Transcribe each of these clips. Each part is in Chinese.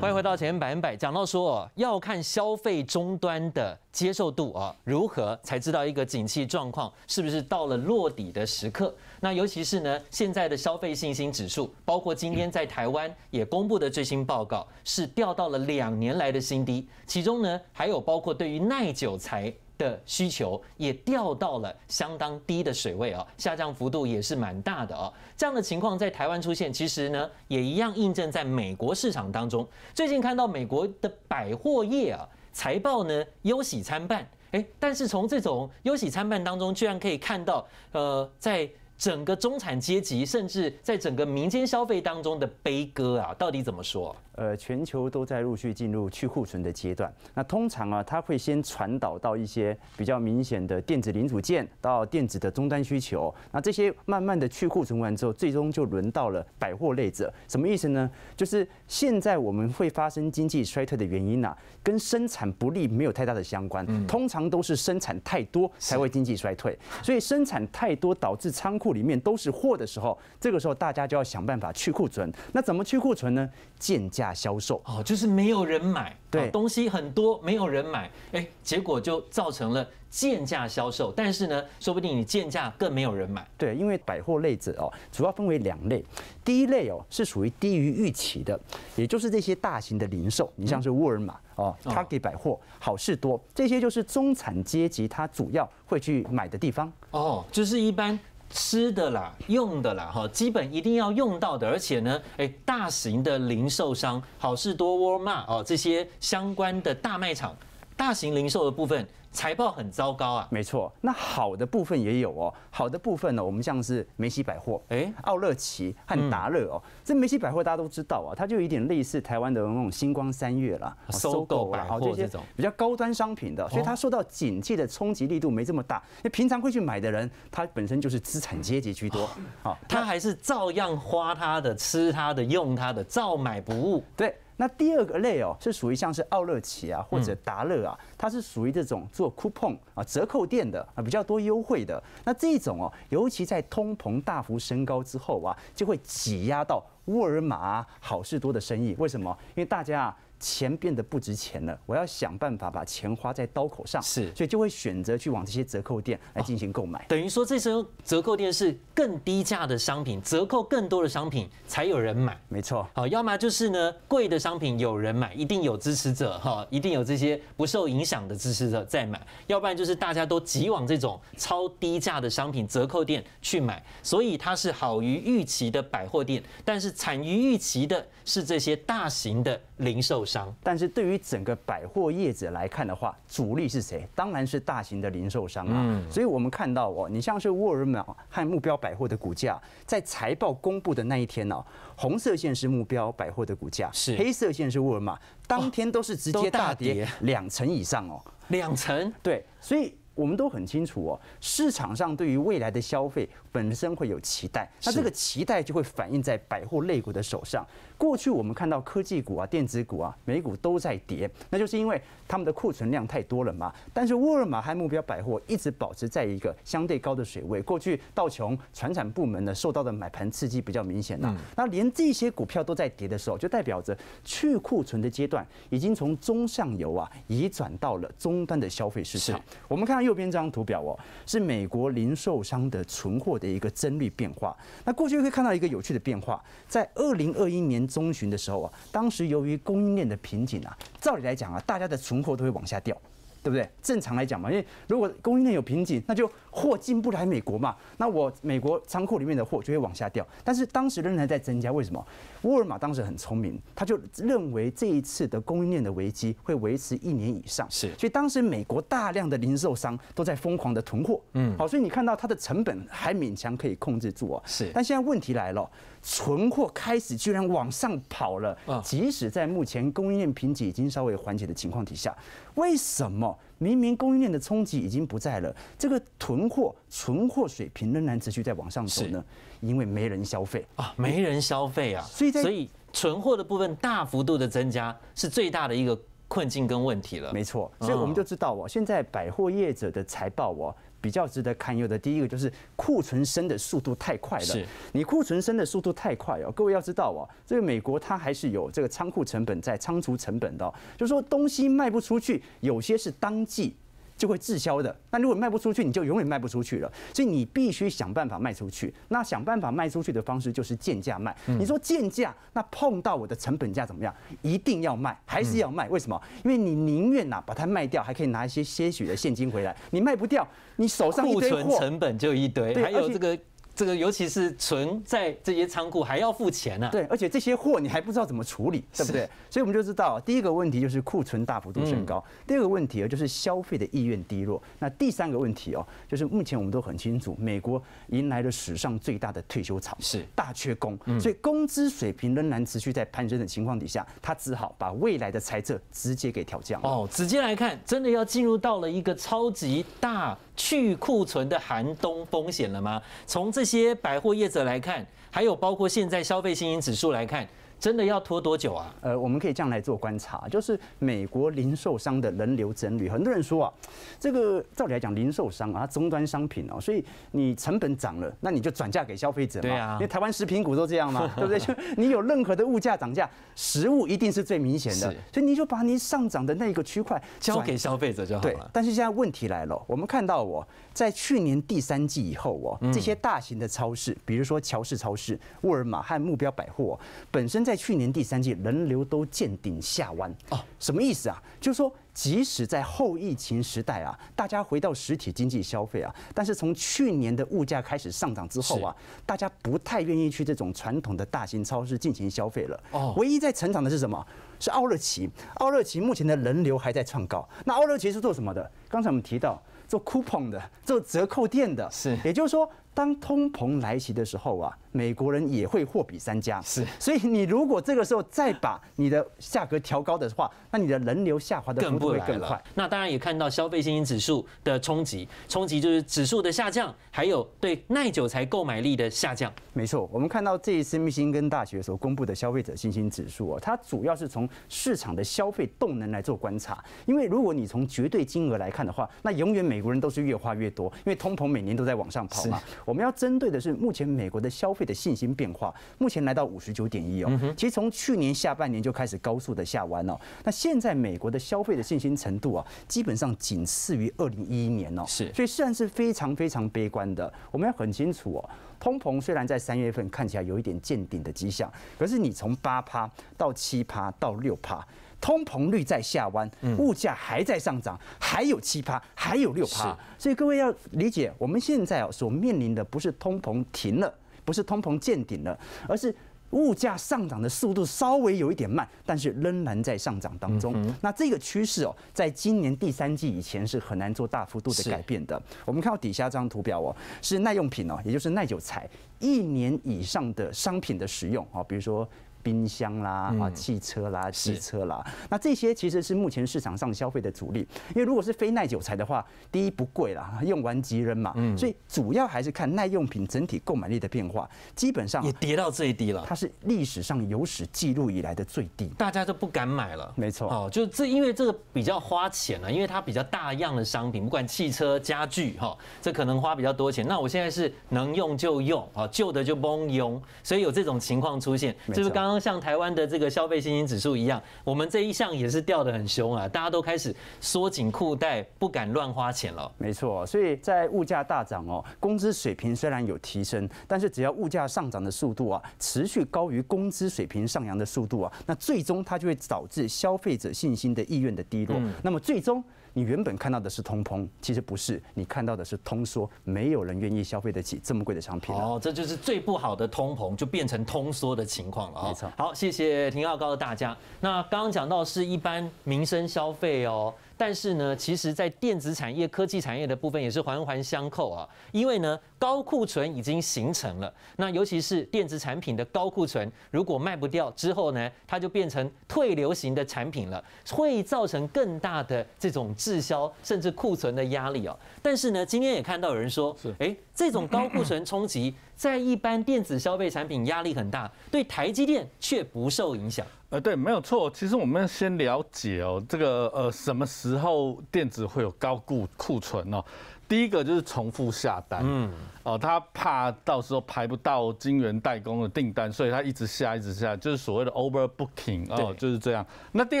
欢迎回到《前面，百分百》，讲到说，要看消费终端的接受度啊，如何才知道一个景气状况是不是到了落底的时刻？那尤其是呢，现在的消费信心指数，包括今天在台湾也公布的最新报告，是掉到了两年来的新低。其中呢，还有包括对于耐久材。的需求也掉到了相当低的水位啊，下降幅度也是蛮大的啊。这样的情况在台湾出现，其实呢也一样印证在美国市场当中。最近看到美国的百货业啊财报呢忧喜参半，哎，但是从这种忧喜参半当中，居然可以看到呃在。整个中产阶级，甚至在整个民间消费当中的悲歌啊，到底怎么说？呃，全球都在陆续进入去库存的阶段。那通常啊，它会先传导到一些比较明显的电子零组件到电子的终端需求。那这些慢慢的去库存完之后，最终就轮到了百货类者。什么意思呢？就是现在我们会发生经济衰退的原因啊，跟生产不利没有太大的相关。通常都是生产太多才会经济衰退。所以生产太多导致仓库。里面都是货的时候，这个时候大家就要想办法去库存。那怎么去库存呢？贱价销售哦，就是没有人买，对，东西很多，没有人买，哎，结果就造成了贱价销售。但是呢，说不定你贱价更没有人买。对，因为百货类子哦，主要分为两类，第一类哦是属于低于预期的，也就是这些大型的零售，你像是沃尔玛哦，他给百货好事多，这些就是中产阶级他主要会去买的地方。哦，就是一般。吃的啦，用的啦，哈，基本一定要用到的，而且呢，哎，大型的零售商，好事多、沃尔玛哦，这些相关的大卖场。大型零售的部分财报很糟糕啊，没错，那好的部分也有哦。好的部分呢，我们像是梅西百货、哎奥乐奇和达乐哦。这梅西百货大家都知道啊，它就有点类似台湾的那种星光三月啦、收狗百货这些比较高端商品的，所以它受到景气的冲击力度没这么大。那平常会去买的人，他本身就是资产阶级居多，好，他还是照样花他的、吃他的、用他的，照买不误。对。那第二个类哦，是属于像是奥乐齐啊，或者达乐啊，它是属于这种做 coupon 啊折扣店的啊，比较多优惠的。那这种哦，尤其在通膨大幅升高之后啊，就会挤压到沃尔玛、好事多的生意。为什么？因为大家。啊。钱变得不值钱了，我要想办法把钱花在刀口上，是，所以就会选择去往这些折扣店来进行购买。等于说，这些折扣店是更低价的商品，折扣更多的商品才有人买。没错，好，要么就是呢，贵的商品有人买，一定有支持者哈，一定有这些不受影响的支持者在买；要不然就是大家都挤往这种超低价的商品折扣店去买，所以它是好于预期的百货店，但是惨于预期的是这些大型的零售。但是，对于整个百货业者来看的话，主力是谁？当然是大型的零售商啊。嗯。所以，我们看到哦，你像是沃尔玛和目标百货的股价，在财报公布的那一天呢，红色线是目标百货的股价，是黑色线是沃尔玛，当天都是直接大跌两成以上哦。两成。对，所以我们都很清楚哦，市场上对于未来的消费本身会有期待，那这个期待就会反映在百货类股的手上。过去我们看到科技股啊、电子股啊、美股都在跌，那就是因为他们的库存量太多了嘛。但是沃尔玛还目标百货一直保持在一个相对高的水位。过去道琼船产部门呢受到的买盘刺激比较明显了。那连这些股票都在跌的时候，就代表着去库存的阶段已经从中上游啊移转到了终端的消费市场。我们看到右边这张图表哦，是美国零售商的存货的一个增率变化。那过去可以看到一个有趣的变化，在二零二一年。中旬的时候啊，当时由于供应链的瓶颈啊，照理来讲啊，大家的存货都会往下掉。对不对？正常来讲嘛，因为如果供应链有瓶颈，那就货进不来美国嘛，那我美国仓库里面的货就会往下掉。但是当时仍然在增加，为什么？沃尔玛当时很聪明，他就认为这一次的供应链的危机会维持一年以上，是。所以当时美国大量的零售商都在疯狂的囤货，嗯，好，所以你看到它的成本还勉强可以控制住啊，是。但现在问题来了，存货开始居然往上跑了，即使在目前供应链瓶颈已经稍微缓解的情况底下。为什么明明供应链的冲击已经不在了，这个囤货、存货水平仍然持续在往上走呢？因为没人消费啊，没人消费啊，所以所以存货的部分大幅度的增加是最大的一个。困境跟问题了，没错。所以我们就知道哦，现在百货业者的财报，哦。比较值得堪忧的，第一个就是库存升的速度太快了。是，你库存升的速度太快哦，各位要知道哦，这个美国它还是有这个仓库成本在仓储成本的，就说东西卖不出去，有些是当季。就会滞销的。那如果卖不出去，你就永远卖不出去了。所以你必须想办法卖出去。那想办法卖出去的方式就是贱价卖。你说贱价，那碰到我的成本价怎么样？一定要卖，还是要卖？为什么？因为你宁愿呐把它卖掉，还可以拿一些些许的现金回来。你卖不掉，你手上库存成本就一堆，还有这个。这个尤其是存在这些仓库还要付钱呢。对，而且这些货你还不知道怎么处理，对不对？所以我们就知道，第一个问题就是库存大幅度升高，第二个问题啊就是消费的意愿低落。那第三个问题哦，就是目前我们都很清楚，美国迎来了史上最大的退休潮，是大缺工，所以工资水平仍然持续在攀升的情况底下，他只好把未来的财政直接给调降。哦，直接来看，真的要进入到了一个超级大。去库存的寒冬风险了吗？从这些百货业者来看，还有包括现在消费信心指数来看。真的要拖多久啊？呃，我们可以这样来做观察，就是美国零售商的人流整理。很多人说啊，这个照理来讲，零售商啊，终端商品哦，所以你成本涨了，那你就转嫁给消费者嘛。对啊，因为台湾食品股都这样嘛，对不对？就你有任何的物价涨价，食物一定是最明显的，所以你就把你上涨的那个区块交给消费者就好了。对，但是现在问题来了，我们看到我。在去年第三季以后哦，这些大型的超市，比如说乔氏超市、沃尔玛和目标百货，本身在去年第三季人流都见顶下弯哦。什么意思啊？就是说，即使在后疫情时代啊，大家回到实体经济消费啊，但是从去年的物价开始上涨之后啊，大家不太愿意去这种传统的大型超市进行消费了。哦，唯一在成长的是什么？是奥乐奇。奥乐奇目前的人流还在创高。那奥乐奇是做什么的？刚才我们提到。做 coupon 的，做折扣店的，是，也就是说。当通膨来袭的时候啊，美国人也会货比三家。是，所以你如果这个时候再把你的价格调高的话，那你的人流下滑的更不会更快。那当然也看到消费信心指数的冲击，冲击就是指数的下降，还有对耐久材购买力的下降。没错，我们看到这一次密歇根大学所公布的消费者信心指数啊，它主要是从市场的消费动能来做观察。因为如果你从绝对金额来看的话，那永远美国人都是越花越多，因为通膨每年都在往上跑嘛。我们要针对的是目前美国的消费的信心变化，目前来到五十九点一哦，其实从去年下半年就开始高速的下弯了。那现在美国的消费的信心程度啊，基本上仅次于二零一一年哦，是，所以虽然是非常非常悲观的，我们要很清楚哦，通膨虽然在三月份看起来有一点见顶的迹象，可是你从八趴到七趴到六趴。通膨率在下弯，物价还在上涨，还有七趴，还有六趴。所以各位要理解，我们现在哦所面临的不是通膨停了，不是通膨见顶了，而是物价上涨的速度稍微有一点慢，但是仍然在上涨当中。那这个趋势哦，在今年第三季以前是很难做大幅度的改变的。我们看到底下这张图表哦，是耐用品哦，也就是耐久材，一年以上的商品的使用哦，比如说。冰箱啦，啊，汽车啦，汽车啦，那这些其实是目前市场上消费的主力。因为如果是非耐久材的话，第一不贵啦，用完即扔嘛，所以主要还是看耐用品整体购买力的变化。基本上也跌到最低了，它是历史上有史记录以来的最低，大家都不敢买了。没错，哦，就这，因为这个比较花钱了，因为它比较大样的商品，不管汽车、家具哈，这可能花比较多钱。那我现在是能用就用，啊，旧的就不用，所以有这种情况出现，就是刚。像台湾的这个消费信心指数一样，我们这一项也是掉得很凶啊！大家都开始缩紧裤带，不敢乱花钱了。没错，所以在物价大涨哦，工资水平虽然有提升，但是只要物价上涨的速度啊，持续高于工资水平上扬的速度啊，那最终它就会导致消费者信心的意愿的低落。那么最终。你原本看到的是通膨，其实不是，你看到的是通缩，没有人愿意消费得起这么贵的商品哦，这就是最不好的通膨，就变成通缩的情况了啊。没错。好，谢谢田耀高的大家。那刚刚讲到是一般民生消费哦。但是呢，其实，在电子产业、科技产业的部分也是环环相扣啊。因为呢，高库存已经形成了，那尤其是电子产品的高库存，如果卖不掉之后呢，它就变成退流行的产品了，会造成更大的这种滞销甚至库存的压力啊。但是呢，今天也看到有人说，是，哎，这种高库存冲击。在一般电子消费产品压力很大，对台积电却不受影响。呃，对，没有错。其实我们先了解哦，这个呃，什么时候电子会有高库库存呢？第一个就是重复下单，嗯，哦，他怕到时候排不到晶圆代工的订单，所以他一直下，一直下，就是所谓的 over booking，哦，就是这样。那第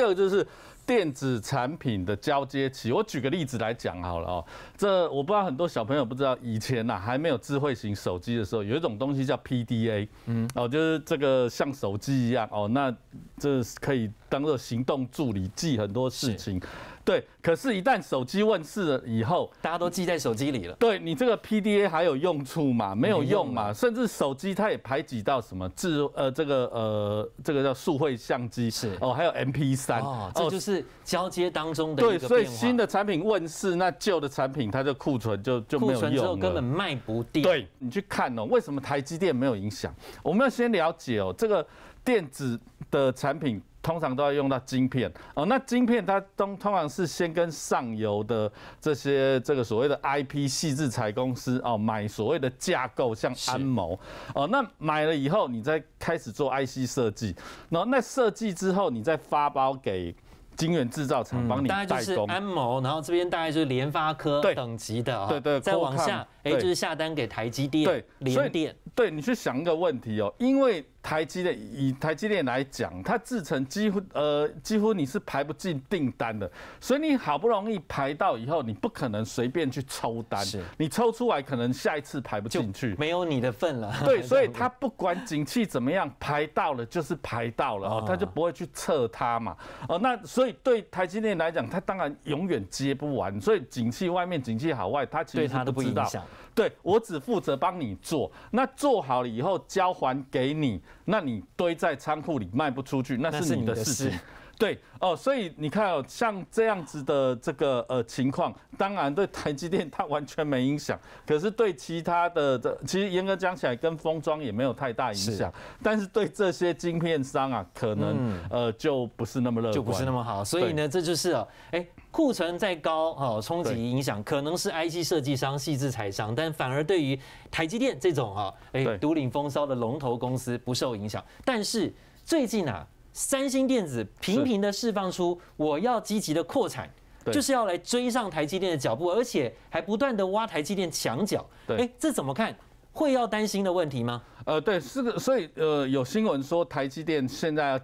二个就是。电子产品的交接期，我举个例子来讲好了哦。这我不知道，很多小朋友不知道，以前呐还没有智慧型手机的时候，有一种东西叫 PDA，嗯，哦，就是这个像手机一样哦，那这可以。当做行动助理记很多事情，对。可是，一旦手机问世以后，大家都记在手机里了。对你这个 P D A 还有用处吗？没有用嘛。甚至手机它也排挤到什么智呃这个呃这个叫数位相机是哦，还有 M P 三，这就是交接当中的一对，所以新的产品问世，那旧的产品它的库存就就没有用。库之根本卖不掉。对你去看哦，为什么台积电没有影响？我们要先了解哦，这个电子的产品。通常都要用到晶片哦，那晶片它通通常是先跟上游的这些这个所谓的 IP 细制材公司哦买所谓的架构，像安谋哦，那买了以后你再开始做 IC 设计，然后那设计之后你再发包给晶圆制造厂帮你代工，安谋，然后这边大概就是联发科等级的，对对，再往下哎就是下单给台积电，对，联电，对你去想一个问题哦，因为。台积电以台积电来讲，它制成几乎呃几乎你是排不进订单的，所以你好不容易排到以后，你不可能随便去抽单，你抽出来可能下一次排不进去，没有你的份了。对，所以它不管景气怎么样，排到了就是排到了啊，它就不会去测它嘛。哦，那所以对台积电来讲，它当然永远接不完，所以景气外面景气好坏，它其实都不知道。对我只负责帮你做，那做好了以后交还给你。那你堆在仓库里卖不出去，那是你的事情。对哦，所以你看哦，像这样子的这个呃情况，当然对台积电它完全没影响，可是对其他的这其实严格讲起来跟封装也没有太大影响，但是对这些晶片商啊，可能呃就不是那么乐观，就不是那么好。所以呢，这就是哦，哎。库存再高哦，冲击影响可能是 IC 设计商、细制厂商，但反而对于台积电这种啊，哎独领风骚的龙头公司不受影响。但是最近啊，三星电子频频的释放出我要积极的扩产，就是要来追上台积电的脚步，而且还不断的挖台积电墙角。对，哎，这怎么看？会要担心的问题吗？呃，对，是个，所以呃，有新闻说台积电现在。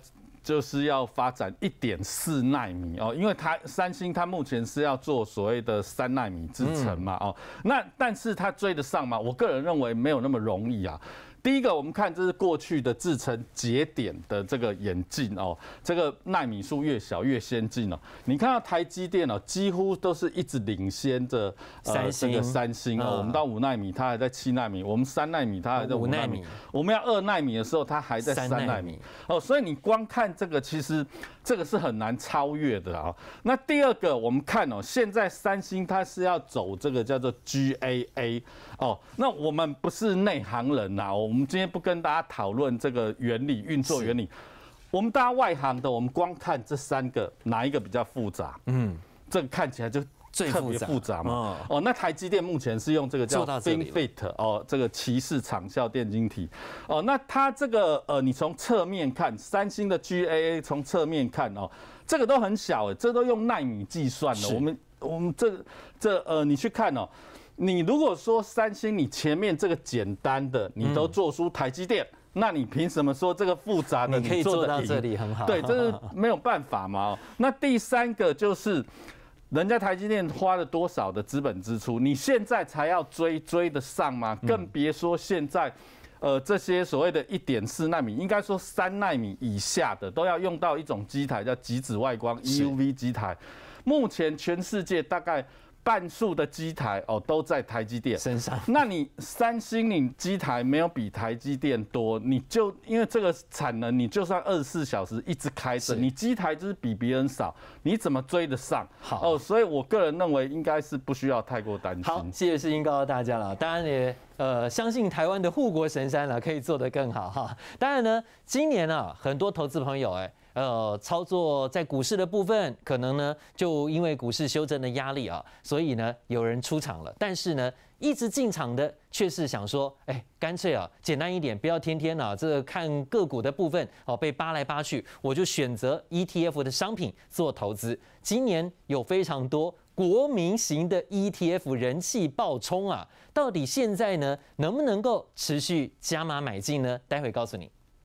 就是要发展一点四纳米哦，因为它三星它目前是要做所谓的三纳米之成嘛哦，那但是它追得上吗？我个人认为没有那么容易啊。第一个，我们看这是过去的制成节点的这个演进哦，这个纳米数越小越先进哦。你看到台积电哦，几乎都是一直领先着，三这个三星哦，我们到五纳米，它还在七纳米，我们三纳米，它还在五纳米，我们要二纳米的时候，它还在三纳米哦，所以你光看这个，其实。这个是很难超越的啊。那第二个，我们看哦，现在三星它是要走这个叫做 GAA 哦。那我们不是内行人呐，我们今天不跟大家讨论这个原理运作原理。我们大家外行的，我们光看这三个，哪一个比较复杂？嗯，这个看起来就。特别复杂嘛，哦，那台积电目前是用这个叫 FinFET，哦，这个骑士长效电晶体，哦，那它这个呃，你从侧面看，三星的 GAA 从侧面看哦，这个都很小，哎，这都用纳米计算的，我们我们这这呃，你去看哦，你如果说三星你前面这个简单的你都做出台积电，那你凭什么说这个复杂的你可以做到这里很好？对，这是没有办法嘛，哦，那第三个就是。人家台积电花了多少的资本支出？你现在才要追追得上吗？更别说现在，呃，这些所谓的一点四纳米，应该说三纳米以下的，都要用到一种机台叫极紫外光 EUV 机台。目前全世界大概。半数的机台哦都在台积电身上，那你三星你机台没有比台积电多，你就因为这个产能，你就算二十四小时一直开着，你机台就是比别人少，你怎么追得上？好哦，所以我个人认为应该是不需要太过担心。好，谢谢世英告诉大家了，当然也呃相信台湾的护国神山了，可以做得更好哈。当然呢，今年啊很多投资朋友哎。呃，操作在股市的部分，可能呢，就因为股市修正的压力啊，所以呢，有人出场了。但是呢，一直进场的却是想说，哎，干脆啊，简单一点，不要天天啊，这看个股的部分哦，被扒来扒去，我就选择 ETF 的商品做投资。今年有非常多国民型的 ETF 人气爆冲啊，到底现在呢，能不能够持续加码买进呢？待会告诉你。